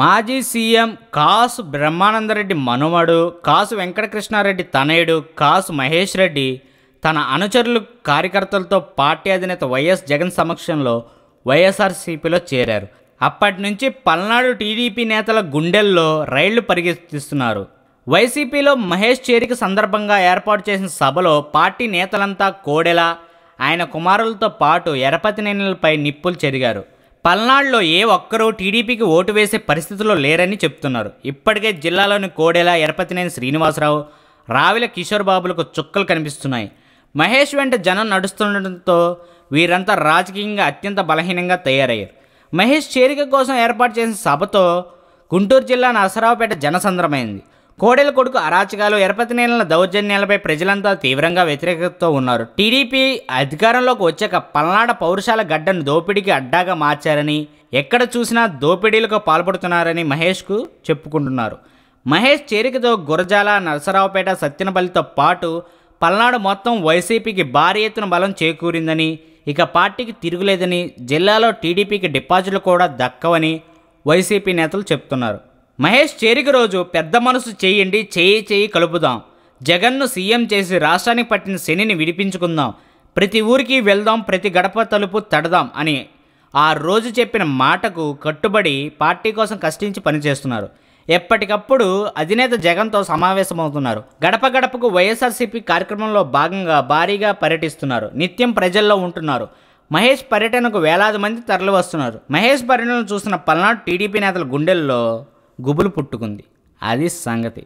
మాజీ సీఎం కాసు బ్రహ్మానందరెడ్డి మనుమడు కాసు వెంకటకృష్ణారెడ్డి తనయుడు కాసు మహేష్ రెడ్డి తన అనుచరులు కార్యకర్తలతో పార్టీ అధినేత వైఎస్ జగన్ సమక్షంలో వైఎస్ఆర్సీపీలో చేరారు అప్పటి నుంచి పల్నాడు టీడీపీ నేతల గుండెల్లో రైళ్లు పరిగెత్తిస్తున్నారు వైసీపీలో మహేష్ చేరిక సందర్భంగా ఏర్పాటు చేసిన సభలో పార్టీ నేతలంతా కోడెల ఆయన కుమారులతో పాటు ఎరపతినేనులపై నిప్పులు చెరిగారు పల్నాడులో ఏ ఒక్కరూ టీడీపీకి ఓటు వేసే పరిస్థితిలో లేరని చెప్తున్నారు ఇప్పటికే జిల్లాలోని కోడెల ఎరపతినేని శ్రీనివాసరావు రావిల కిషోర్ బాబులకు చుక్కలు కనిపిస్తున్నాయి మహేష్ వెంట జనం నడుస్తుండటంతో వీరంతా రాజకీయంగా అత్యంత బలహీనంగా తయారయ్యారు మహేష్ చేరిక కోసం ఏర్పాటు చేసిన సభతో గుంటూరు జిల్లా నరసరావుపేట జనసంద్రమైంది కోడెల కొడుకు అరాచకాలు ఎరపతినేల దౌర్జన్యాలపై ప్రజలంతా తీవ్రంగా వ్యతిరేకతతో ఉన్నారు టీడీపీ అధికారంలోకి వచ్చాక పల్నాడ పౌరుషాల గడ్డను దోపిడీకి అడ్డాగా మార్చారని ఎక్కడ చూసినా దోపిడీలకు పాల్పడుతున్నారని మహేష్కు చెప్పుకుంటున్నారు మహేష్ చేరికతో గురజాల నరసరావుపేట సత్యనపల్లితో పాటు పల్నాడు మొత్తం వైసీపీకి భారీ ఎత్తున బలం చేకూరిందని ఇక పార్టీకి తిరుగులేదని జిల్లాలో టీడీపీకి డిపాజిట్లు కూడా దక్కవని వైసీపీ నేతలు చెప్తున్నారు మహేష్ చేరిక రోజు పెద్ద మనసు చేయండి చేయి చేయి కలుపుదాం జగన్ను సీఎం చేసి రాష్ట్రానికి పట్టిన శనిని విడిపించుకుందాం ప్రతి ఊరికి వెళ్దాం ప్రతి గడప తలుపు తడదాం అని ఆ రోజు చెప్పిన మాటకు కట్టుబడి పార్టీ కోసం కష్టించి పనిచేస్తున్నారు ఎప్పటికప్పుడు అధినేత జగన్తో సమావేశమవుతున్నారు గడప గడపకు వైఎస్ఆర్సీపీ కార్యక్రమంలో భాగంగా భారీగా పర్యటిస్తున్నారు నిత్యం ప్రజల్లో ఉంటున్నారు మహేష్ పర్యటనకు వేలాది మంది తరలి వస్తున్నారు మహేష్ పర్యటనను చూసిన పల్నాడు టీడీపీ నేతల గుండెల్లో గుబులు పుట్టుకుంది అది సంగతి